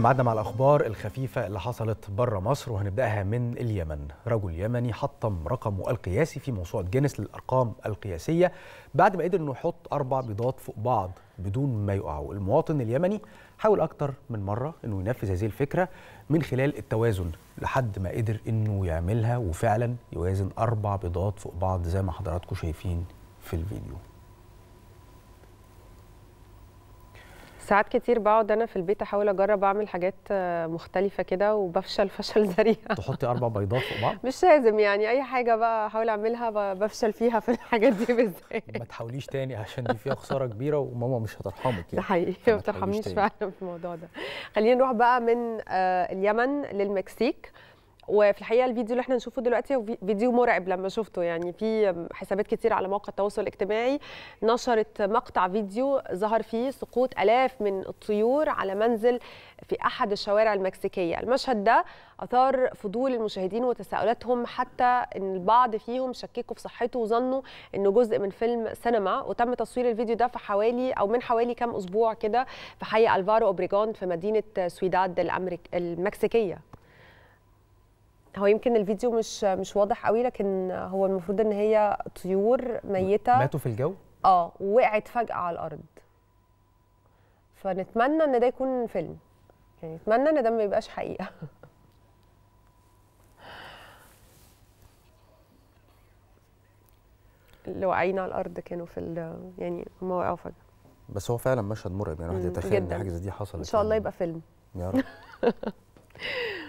معدنا مع الأخبار الخفيفة اللي حصلت بره مصر وهنبدأها من اليمن رجل يمني حطم رقمه القياسي في موسوعة جينيس للأرقام القياسية بعد ما قدر أنه يحط أربع بيضات فوق بعض بدون ما يقعوا المواطن اليمني حاول أكتر من مرة أنه ينفذ هذه الفكرة من خلال التوازن لحد ما قدر أنه يعملها وفعلا يوازن أربع بيضات فوق بعض زي ما حضراتكم شايفين في الفيديو ساعات كتير بقعد انا في البيت احاول اجرب اعمل حاجات آه، مختلفه كده وبفشل فشل ذريع تحطي اربع بيضات فوق بعض مش لازم يعني اي حاجه بقى احاول اعملها بفشل فيها في الحاجات دي بالذات ما تحاوليش تاني عشان دي فيها خساره كبيره وماما مش هترحمك يعني ده حقيقي ما بترحمنيش فعلا في الموضوع ده خلينا نروح بقى من آه، اليمن للمكسيك وفي الحقيقه الفيديو اللي احنا نشوفه دلوقتي هو فيديو مرعب لما شفته يعني في حسابات كتير على مواقع التواصل الاجتماعي نشرت مقطع فيديو ظهر فيه سقوط الاف من الطيور على منزل في احد الشوارع المكسيكيه المشهد ده اثار فضول المشاهدين وتساؤلاتهم حتى ان البعض فيهم شككوا في صحته وظنوا انه جزء من فيلم سينما وتم تصوير الفيديو ده في حوالي او من حوالي كام اسبوع كده في حي الفارو اوبريجون في مدينه سويداد المكسيكيه هو يمكن الفيديو مش مش واضح قوي لكن هو المفروض ان هي طيور ميته ماتوا في الجو اه وقعت فجاه على الارض فنتمنى ان ده يكون فيلم يعني نتمنى ان ده ما يبقاش حقيقه اللي واقعين على الارض كانوا في يعني هم وقعوا فجاه بس هو فعلا مشهد مرعب يعني الواحد يتخيل ان حاجه زي دي حصلت ان شاء الله يعني. يبقى فيلم يا رب